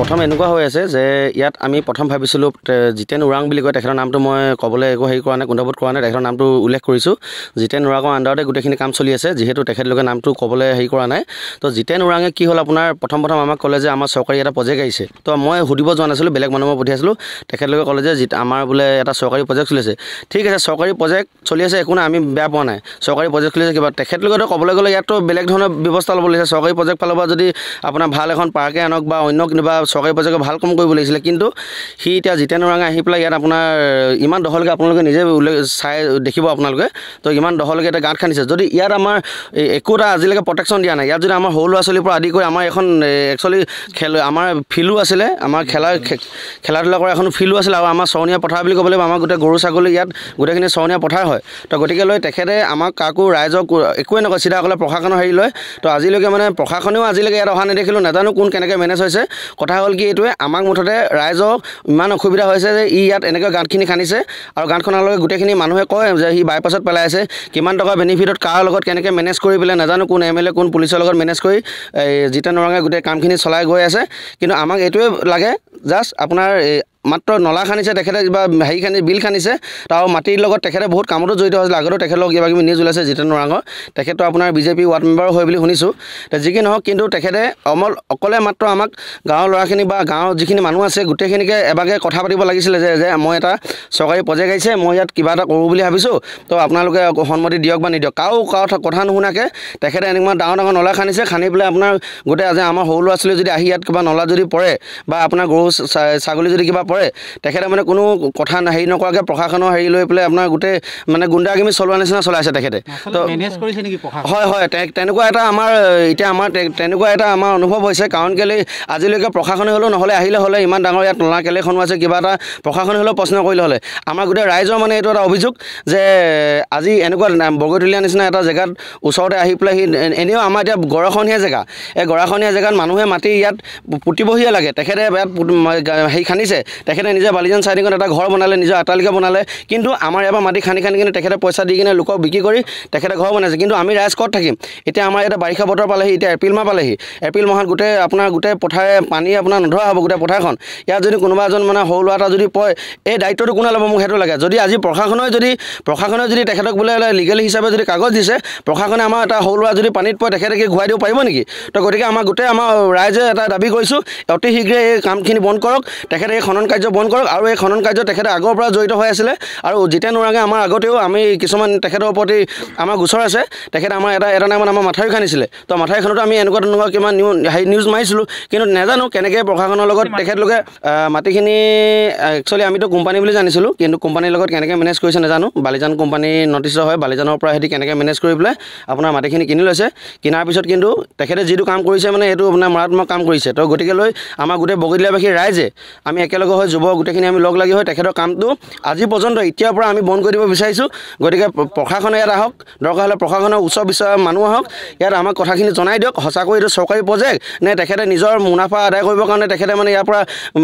প্ৰথম এনেকুৱা হৈ আছে যে ইয়াত আমি প্ৰথম ভাবিছিলোঁ জিতেন ওৰাং বুলি কয় তেখেতৰ নামটো মই ক'বলৈ একো হেৰি কৰা নাই কুণ্ডবোধ কৰা নাই তেখেতৰ নামটো উল্লেখ কৰিছোঁ জিতেন ওৰাঙৰ আণ্ডাৰতে গোটেইখিনি কাম চলি আছে যিহেতু তেখেতলোকে নামটো ক'বলৈ হেৰি কৰা নাই তো জিতেন ওৰাঙে কি হ'ল আপোনাৰ প্ৰথম প্ৰথম আমাক ক'লে যে আমাৰ চৰকাৰী এটা প্ৰজেক্ট আহিছে তো মই সুধিব যোৱা নাছিলোঁ বেলেগ মানুহ মই পঠিয়াইছিলোঁ তেখেতলোকে ক'লে যে আমাৰ বোলে এটা চৰকাৰী প্ৰজেক্ট চলি আছে ঠিক আছে চৰকাৰী প্ৰজেক্ট চলি আছে একো নাই আমি বেয়া পোৱা নাই চৰকাৰী প্ৰজেক্ট চলি আছে কিবা তেখেতলোকেতো ক'বলৈ গ'লে ইয়াততো বেলেগ ধৰণৰ ব্যৱস্থা ল'ব লাগিছে চৰকাৰী প্ৰজেক্ট ফালৰ পৰা যদি আপোনাৰ ভাল এখন পাৰ্কে আনক বা অন্য কিবা চৰকাৰী পৰ্যায়ে ভাল কাম কৰিব লাগিছিলে কিন্তু সি এতিয়া জিতেন ৰাঙা আহি পেলাই ইয়াত আপোনাৰ ইমান দহলৈকে আপোনালোকে নিজে চাই দেখিব আপোনালোকে তো ইমান দহলৈকে এতিয়া গাঁত খান্দিছে যদি ইয়াত আমাৰ একো এটা আজিলৈকে প্ৰটেকশ্যন দিয়া নাই ইয়াত যদি আমাৰ সৰু ল'ৰা ছোৱালীৰ পৰা আদি কৰি আমাৰ এখন একচুৱেলি খেল আমাৰ ফিল্ডো আছিলে আমাৰ খেলা খেলা ধূলা কৰা এখন ফিল্ডো আছিলে আৰু আমাৰ চৰণীয়া পথাৰ বুলি ক'ব লাগিব আমাৰ গোটেই গৰু ছাগলী ইয়াত গোটেইখিনি চৰণীয়া পথাৰ হয় তো গতিকে লৈ তেখেতে আমাক কাকো ৰাইজক একোৱে নকয় চিধা ক'লে প্ৰশাসনৰ হেৰি লয় তো আজিলৈকে মানে প্ৰশাসনেও আজিলৈকে ইয়াত অহা নেদেখিলোঁ নাজানো কোন কেনেকৈ মেনেজ হৈছে কথা কথা হ'ল কি এইটোৱে আমাক মুঠতে ৰাইজক ইমান অসুবিধা হৈছে যে ই ইয়াত এনেকৈ গাঁতখিনি খান্দিছে আৰু গাঁতখনলৈকে গোটেইখিনি মানুহে কয় যে সি বাইপাছত পেলাই আছে কিমান টকা বেনিফিটত কাৰ লগত কেনেকৈ মেনেজ কৰি পেলাই নাজানো কোন এম এল এ কোন পুলিচৰ লগত মেনেজ কৰি এই জিতেন নৰঙে গোটেই কামখিনি চলাই গৈ আছে কিন্তু আমাক এইটোৱে লাগে জাষ্ট আপোনাৰ মাত্ৰ নলা খান্দিছে তেখেতে কিবা হেৰি খান্দি বিল খান্দিছে আৰু মাটিৰ লগত তেখেতে বহুত কামতো জড়িত হৈছিলে আগতেও তেখেতলোকক কিবা কিবি নিউজ ওলাইছে জিতেন নৰাঙৰ তেখেতো আপোনাৰ বিজেপি ৱাৰ্ড মেম্বাৰো হয় বুলি শুনিছোঁ যি কি নহওক কিন্তু তেখেতে অমল অকলে মাত্ৰ আমাক গাঁৱৰ ল'ৰাখিনি বা গাঁৱৰ যিখিনি মানুহ আছে গোটেইখিনিকে এভাগে কথা পাতিব লাগিছিলে যে যে মই এটা চৰকাৰী প্ৰজেক্ট আহিছে মই ইয়াত কিবা এটা কৰোঁ বুলি ভাবিছোঁ তো আপোনালোকে সন্মতি দিয়ক বা নিদিয়ক কাৰো কাৰো কথা নুশুনাকৈ তেখেতে এনেকুৱা ডাঙৰ ডাঙৰ নলা খান্দিছে খান্দি পেলাই আপোনাৰ গোটেই আজি আমাৰ সৰু ল'ৰা ছোৱালী যদি আহি ইয়াত কিবা নলা যদি পৰে বা আপোনাৰ গৰু ছাগলী যদি কিবা পৰে তেখেতে মানে কোনো কথা হেৰি নকৰাকৈ প্ৰশাসনৰ হেৰি লৈ পেলাই আপোনাৰ গোটেই মানে গুণ্ডাগিমি চলোৱা নিচিনা চলাইছে তেখেতে তো হয় হয় তেনেকুৱা এটা আমাৰ এতিয়া আমাৰ তেনেকুৱা এটা আমাৰ অনুভৱ হৈছে কাৰণ কেলৈ আজিলৈকে প্ৰশাসনে হ'লেও নহ'লে আহিলে হ'লে ইমান ডাঙৰ ইয়াত নলা কেলেখনো আছে কিবা এটা প্ৰশাসনে হ'লেও প্ৰশ্ন কৰিলে হ'লে আমাৰ গোটেই ৰাইজৰ মানে এইটো এটা অভিযোগ যে আজি এনেকুৱা বগৈতলীয়া নিচিনা এটা জেগাত ওচৰতে আহি পেলাই সি এনেও আমাৰ এতিয়া গৰখনীয়া জেগা এই গৰাখনীয়া জেগাত মানুহে মাটি ইয়াত পুতিবহিয়ে লাগে তেখেতে ইয়াত হেৰি খান্দিছে তেখেতে নিজে বালিজান চাইডিঙত এটা ঘৰ বনালে নিজৰ আটালিকা বনালে কিন্তু আমাৰ এবাৰ মাটি খান্দি খান্দি কিনে তেখেতে পইচা দি কিনে লোকক বিক্ৰী কৰি তেখেতে ঘৰ বনাইছে কিন্তু আমি ৰাইজ ক'ত থাকিম এতিয়া আমাৰ ইয়াতে বাৰিষা বতৰ পালেহি এতিয়া এপ্ৰিল মাহ পালেহি এপ্ৰিল মাহত গোটেই আপোনাৰ গোটেই পথাৰে পানী আপোনাৰ নধৰা হ'ব গোটেই পথাৰখন ইয়াত যদি কোনোবা এজন মানে সৰু ল'ৰা এটা যদি পয় এই দায়িত্বটো কোনে ল'ব মোক সেইটো লাগে যদি আজি প্ৰশাসনে যদি প্ৰশাসনে যদি তেখেতক বোলে লিগেল হিচাপে যদি কাগজ দিছে প্ৰশাসনে আমাৰ এটা সৰু ল'ৰা যদি পানীত পয় তেখেতে কি ঘূৰাই দিব পাৰিব নেকি তো গতিকে আমাৰ গোটেই আমাৰ ৰাইজে এটা দাবী কৰিছোঁ অতি শীঘ্ৰে এই কামখিনি বন্ধ কৰক তেখেতে এই খনন কাৰ্য বন্ধ কৰক আৰু এই খনন কাৰ্য তেখেতে আগৰ পৰা জড়িত হৈ আছিলে আৰু জিতেন ওৰাঙে আমাৰ আগতেও আমি কিছুমান তেখেতৰ প্ৰতি আমাৰ গোচৰ আছে তেখেতে আমাৰ এটা এটা নামত আমাৰ মাথাৰি খান্দিছিলে তো মাথাৰিখনতো আমি এনেকুৱা তেনেকুৱা কিমান নিউজ মাৰিছিলোঁ কিন্তু নাজানো কেনেকৈ প্ৰশাসনৰ লগত তেখেতলোকে মাটিখিনি একচুৱেলি আমিতো কোম্পানী বুলি জানিছিলোঁ কিন্তু কোম্পানীৰ লগত কেনেকৈ মেনেজ কৰিছে নাজানো বালিজান কোম্পানী নটিছ হয় বালিজানৰ পৰা সিহঁতি কেনেকৈ মেনেজ কৰি পেলাই আপোনাৰ মাটিখিনি কিনি লৈছে কিনাৰ পিছত কিন্তু তেখেতে যিটো কাম কৰিছে মানে সেইটো আপোনাৰ মাৰাত্মক কাম কৰিছে তো গতিকে লৈ আমাৰ গোটেই বগীদিয়াবাসী ৰাইজে আমি একেলগে হয় যুৱক গোটেইখিনি আমি লগ লাগি হয় তেখেতৰ কামটো আজি পৰ্যন্ত এতিয়াৰ পৰা আমি বন্ধ কৰি দিব বিচাৰিছোঁ গতিকে প্ৰশাসনে ইয়াত আহক দৰকাৰ হ'লে প্ৰশাসনৰ উচ্চ বিচাৰ মানুহ আহক ইয়াত আমাক কথাখিনি জনাই দিয়ক সঁচাকৈ এইটো চৰকাৰী প্ৰজেক্ট নে তেখেতে নিজৰ মুনাফা আদায় কৰিবৰ কাৰণে তেখেতে মানে ইয়াৰ পৰা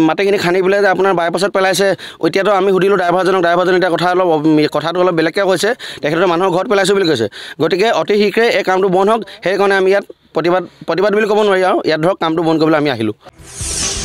মাটিখিনি খান্দি পেলাই যে আপোনাৰ বাইপাছত পেলাইছে এতিয়াতো আমি সুধিলোঁ ড্ৰাইভাৰজনক ড্ৰাইভাৰজন এতিয়া কথা অলপ কথাটো অলপ বেলেগকৈ কৈছে তেখেতৰ মানুহৰ ঘৰত পেলাইছোঁ বুলি কৈছে গতিকে অতি শীঘ্ৰে এই কামটো বন্ধ হওক সেইকাৰণে আমি ইয়াত প্ৰতিবাদ প্ৰতিবাদ বুলি ক'ব নোৱাৰি আৰু ইয়াত ধৰক কামটো বন্ধ কৰিবলৈ আমি আহিলোঁ